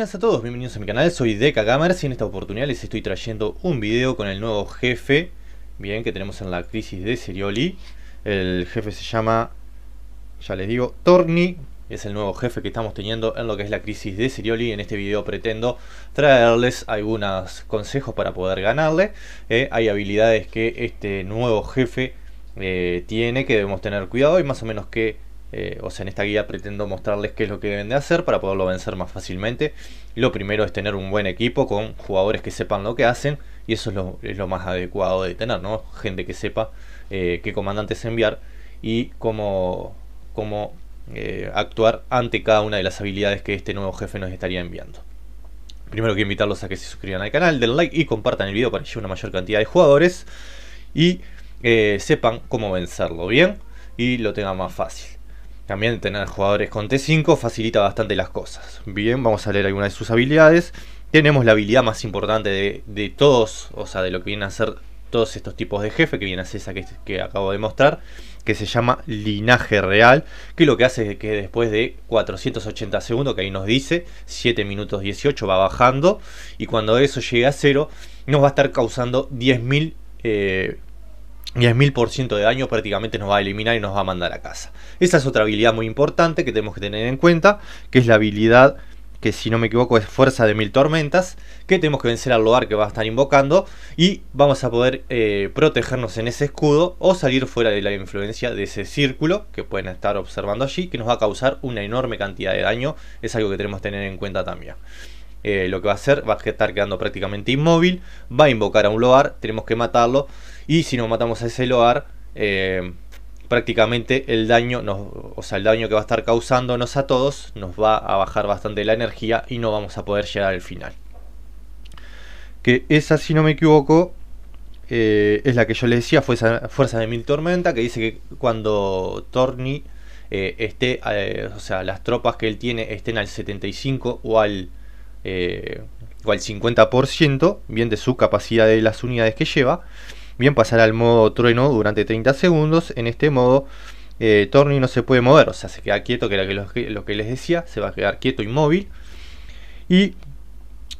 buenas a todos, bienvenidos a mi canal, soy Deca Gamers y en esta oportunidad les estoy trayendo un video con el nuevo jefe bien que tenemos en la crisis de Serioli el jefe se llama, ya les digo, Torni es el nuevo jefe que estamos teniendo en lo que es la crisis de Serioli. En este video pretendo traerles algunos consejos para poder ganarle. Eh, hay habilidades que este nuevo jefe eh, tiene que debemos tener cuidado y más o menos que eh, o sea, en esta guía pretendo mostrarles qué es lo que deben de hacer para poderlo vencer más fácilmente. Lo primero es tener un buen equipo con jugadores que sepan lo que hacen y eso es lo, más adecuado de tener, ¿no? Gente que sepa eh, qué comandantes enviar y cómo, eh, actuar ante cada una de las habilidades que este nuevo jefe nos estaría enviando. Primero que invitarlos a que se suscriban al canal, den like y compartan el video para que una mayor cantidad de jugadores y sepan cómo vencerlo, ¿bien? Y lo tengan más fácil. También tener jugadores con T5 facilita bastante las cosas. Bien, vamos a leer algunas de sus habilidades. Tenemos la habilidad más importante de, todos, o sea, de lo que vienen a ser todos estos tipos de jefe, que viene a ser esa que, acabo de mostrar, que se llama Linaje Real, que lo que hace es que después de 480 segundos, que ahí nos dice, 7 minutos 18 va bajando, y cuando eso llegue a cero, nos va a estar causando 10.000 y ciento de daño prácticamente nos va a eliminar y nos va a mandar a casa. Esa es otra habilidad muy importante que tenemos que tener en cuenta, que es la habilidad que si no me equivoco es Fuerza de Mil Tormentas, que tenemos que vencer al lugar que va a estar invocando y vamos a poder eh, protegernos en ese escudo o salir fuera de la influencia de ese círculo que pueden estar observando allí, que nos va a causar una enorme cantidad de daño, es algo que tenemos que tener en cuenta también. Eh, lo que va a hacer va a estar quedando prácticamente inmóvil, va a invocar a un Loar, tenemos que matarlo y si nos matamos a ese Loar eh, prácticamente el daño, o sea el daño que va a estar causándonos a todos nos va a bajar bastante la energía y no vamos a poder llegar al final. Que esa si no me equivoco eh, es la que yo le decía, fuerza, fuerza de Mil Tormenta, que dice que cuando Torni... esté, o sea, las tropas que él tiene estén al 75 o al eh, o al 50%, bien de su capacidad de las unidades que lleva. Bien pasará al modo trueno durante 30 segundos. En este modo, eh, no se puede mover, o sea, se queda quieto, que era lo que, les decía, se va a quedar quieto, inmóvil. Y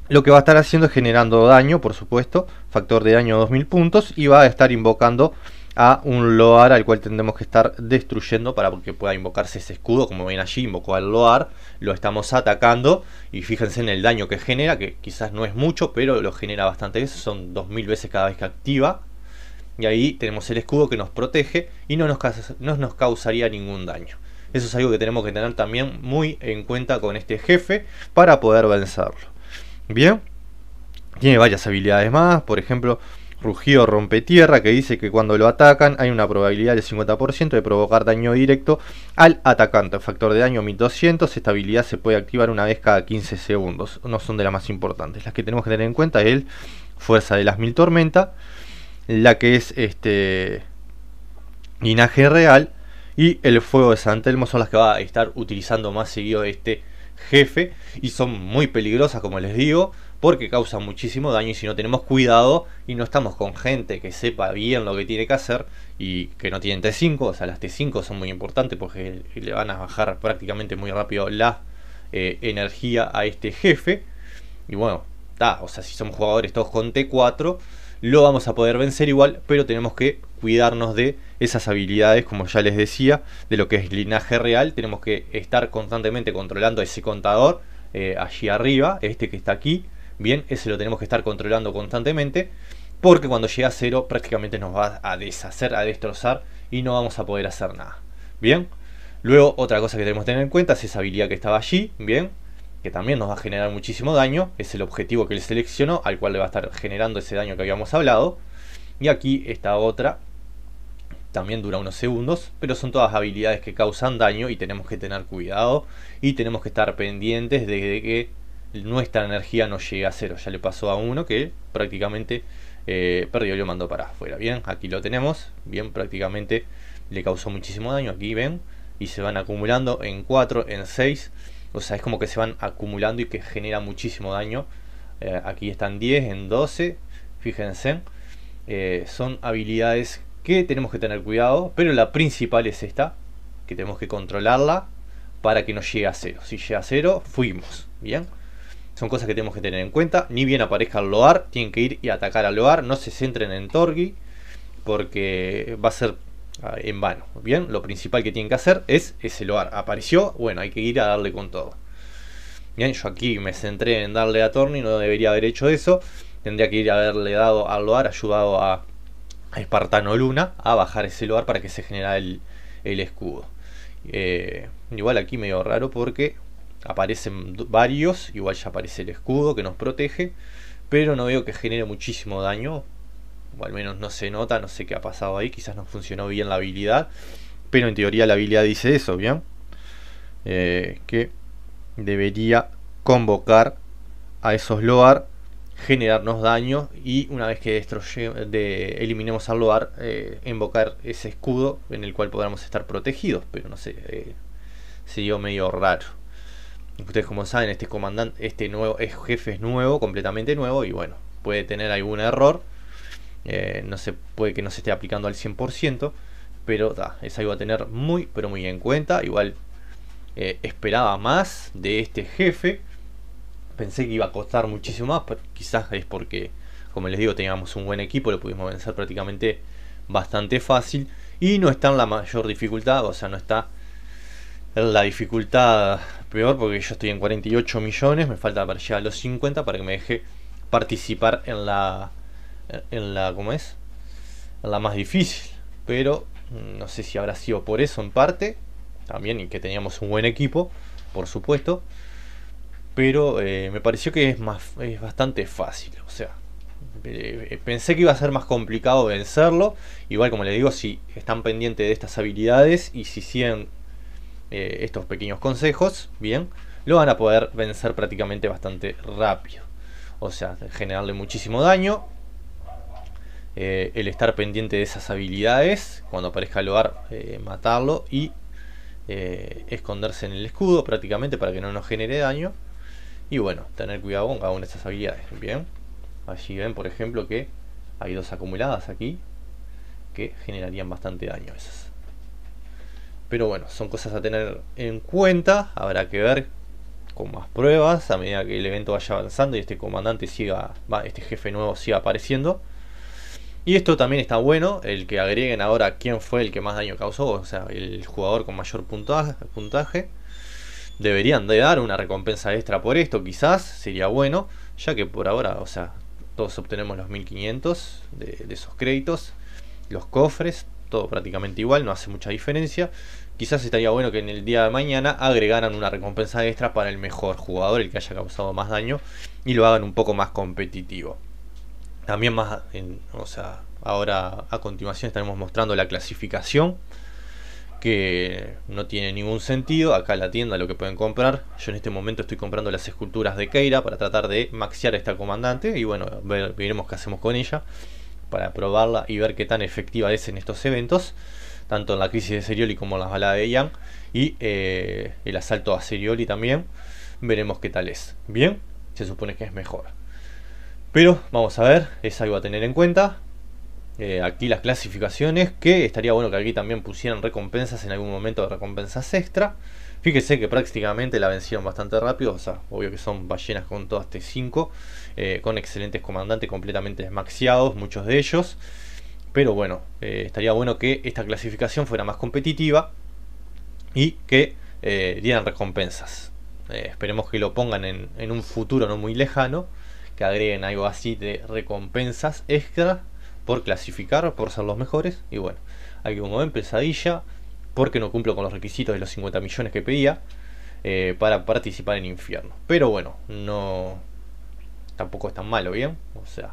lo que va a estar haciendo es generando daño, por supuesto, factor de daño 2000 puntos, y va a estar invocando a un Loar al cual tendremos que estar destruyendo para que pueda invocarse ese escudo. Como ven allí, invocó al Loar, lo estamos atacando y fíjense en el daño que genera, que quizás no es mucho, pero lo genera bastante eso son 2000 veces cada vez que activa. Y ahí tenemos el escudo que nos protege y no nos, no nos causaría ningún daño. Eso es algo que tenemos que tener también muy en cuenta con este jefe para poder vencerlo. Bien, tiene varias habilidades más, por ejemplo, rompe Rompetierra, que dice que cuando lo atacan hay una probabilidad del 50% de provocar daño directo al atacante. Factor de daño 1200, esta habilidad se puede activar una vez cada 15 segundos. No son de las más importantes. Las que tenemos que tener en cuenta es el Fuerza de las Mil Tormenta, la que es este Linaje Real y el Fuego de Santelmo son las que va a estar utilizando más seguido este jefe y son muy peligrosas, como les digo, porque causan muchísimo daño y si no tenemos cuidado y no estamos con gente que sepa bien lo que tiene que hacer y que no tienen T5, o sea, las T5 son muy importantes porque le van a bajar prácticamente muy rápido la eh, energía a este jefe. Y bueno, está, o sea, si somos jugadores todos con T4, lo vamos a poder vencer igual, pero tenemos que cuidarnos de esas habilidades, como ya les decía, de lo que es linaje real. Tenemos que estar constantemente controlando ese contador eh, allí arriba, este que está aquí. Bien, ese lo tenemos que estar controlando constantemente, porque cuando llega a cero prácticamente nos va a deshacer, a destrozar y no vamos a poder hacer nada. Bien, luego otra cosa que tenemos que tener en cuenta es esa habilidad que estaba allí. Bien, que también nos va a generar muchísimo daño, es el objetivo que le seleccionó, al cual le va a estar generando ese daño que habíamos hablado. Y aquí esta otra, también dura unos segundos, pero son todas habilidades que causan daño y tenemos que tener cuidado y tenemos que estar pendientes de que nuestra energía no llegue a cero. Ya le pasó a uno que prácticamente eh, perdió y lo mandó para afuera. Bien, aquí lo tenemos. Bien, prácticamente le causó muchísimo daño. Aquí ven. Y se van acumulando en 4, en 6. O sea, es como que se van acumulando y que genera muchísimo daño. Eh, aquí están 10 en 12, fíjense. Eh, son habilidades que tenemos que tener cuidado, pero la principal es esta, que tenemos que controlarla para que no llegue a cero. Si llega a cero, fuimos, ¿bien? Son cosas que tenemos que tener en cuenta. Ni bien aparezca el Loar, tienen que ir y atacar al Loar. No se centren en Torgi, porque va a ser Ah, en vano. Bien, lo principal que tienen que hacer es ese lugar. Apareció, bueno, hay que ir a darle con todo. Bien, yo aquí me centré en darle a y no debería haber hecho eso. Tendría que ir a haberle dado al lugar, ayudado a, Espartano Luna a bajar ese lugar para que se genera el, escudo. Eh, igual aquí medio raro porque aparecen varios, igual ya aparece el escudo que nos protege, pero no veo que genere muchísimo daño o al menos no se nota, no sé qué ha pasado ahí, quizás no funcionó bien la habilidad, pero en teoría la habilidad dice eso, ¿bien? Eh, que debería convocar a esos Loar, generarnos daño y una vez que eliminemos al Loar, eh, invocar ese escudo en el cual podamos estar protegidos, pero no sé, eh, medio raro. Ustedes como saben, este comandante, este nuevo, es jefe es nuevo, completamente nuevo y bueno, puede tener algún error eh, no se puede que no se esté aplicando al 100%, pero da, es algo a tener muy, pero muy en cuenta. Igual eh, esperaba más de este jefe. Pensé que iba a costar muchísimo más, pero quizás es porque, como les digo, teníamos un buen equipo, lo pudimos vencer prácticamente bastante fácil. Y no está en la mayor dificultad, o sea, no está en la dificultad peor, porque yo estoy en 48 millones, me falta para llegar a los 50 para que me deje participar en la en la, ¿cómo es? la más difícil. Pero mm, no sé si habrá sido por eso en parte, también y que teníamos un buen equipo, por supuesto. Pero eh, me pareció que es, más, es bastante fácil, o sea, eh, pensé que iba a ser más complicado vencerlo. Igual, como le digo, si están pendientes de estas habilidades y si siguen eh, estos pequeños consejos, bien, lo van a poder vencer prácticamente bastante rápido. O sea, generarle muchísimo daño eh, el estar pendiente de esas habilidades, cuando aparezca el hogar, eh, matarlo y eh, esconderse en el escudo prácticamente para que no nos genere daño. Y bueno, tener cuidado con cada una de esas habilidades. Bien, allí ven por ejemplo que hay dos acumuladas aquí que generarían bastante daño esas. Pero bueno, son cosas a tener en cuenta, habrá que ver con más pruebas a medida que el evento vaya avanzando y este comandante siga, este jefe nuevo siga apareciendo y esto también está bueno, el que agreguen ahora quién fue el que más daño causó, o sea, el jugador con mayor puntaje. Deberían de dar una recompensa extra por esto, quizás, sería bueno, ya que por ahora, o sea, todos obtenemos los 1500 de esos créditos, los cofres, todo prácticamente igual, no hace mucha diferencia. Quizás estaría bueno que en el día de mañana agregaran una recompensa extra para el mejor jugador, el que haya causado más daño, y lo hagan un poco más competitivo. También más, o sea, ahora a continuación estaremos mostrando la clasificación que no tiene ningún sentido. Acá en la tienda lo que pueden comprar. Yo en este momento estoy comprando las esculturas de Keira para tratar de maxear esta comandante. Y bueno, veremos qué hacemos con ella para probarla y ver qué tan efectiva es en estos eventos. Tanto en la crisis de Serioli como en las balas de Ian. Y eh, el asalto a Serioli también. Veremos qué tal es. Bien, se supone que es mejor. Pero vamos a ver, es algo a tener en cuenta. Eh, aquí las clasificaciones, que estaría bueno que aquí también pusieran recompensas en algún momento, de recompensas extra. Fíjese que prácticamente la vencieron bastante rápido, o sea, obvio que son ballenas con todas T5, eh, con excelentes comandantes completamente desmaxiados, muchos de ellos. Pero bueno, eh, estaría bueno que esta clasificación fuera más competitiva y que dieran recompensas. esperemos que lo pongan en un futuro no muy lejano agreguen algo así de recompensas extra por clasificar, por ser los mejores. Y bueno, aquí como en pesadilla, porque no cumplo con los requisitos de los 50 millones que pedía eh, para participar en infierno. Pero bueno, no tampoco es tan malo, ¿bien? O sea,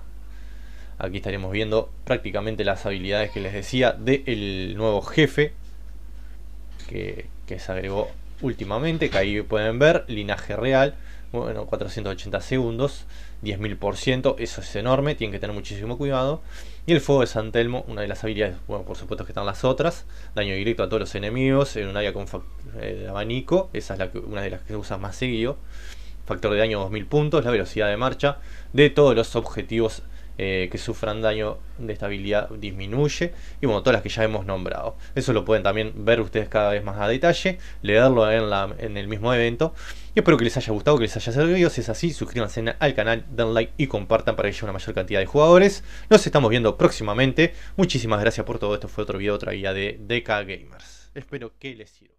aquí estaremos viendo prácticamente las habilidades que les decía del nuevo jefe que, que se agregó últimamente, que ahí pueden ver, linaje real, bueno, 480 segundos, 10.000%, eso es enorme, tienen que tener muchísimo cuidado. Y el fuego de San Telmo, una de las habilidades, bueno, por supuesto que están las otras, daño directo a todos los enemigos, en un área con eh, abanico, esa es una de las que se usa más seguido. Factor de daño 2000 puntos, la velocidad de marcha de todos los objetivos eh, que sufran daño de estabilidad disminuye. Y bueno, todas las que ya hemos nombrado. Eso lo pueden también ver ustedes cada vez más a detalle, leerlo en, el mismo evento. Y espero que les haya gustado, que les haya servido. Si es así, suscríbanse al canal, den like y compartan para que haya una mayor cantidad de jugadores. Nos estamos viendo próximamente. Muchísimas gracias por todo. Esto fue otro video, otra guía de DK Gamers. Espero que les sirva.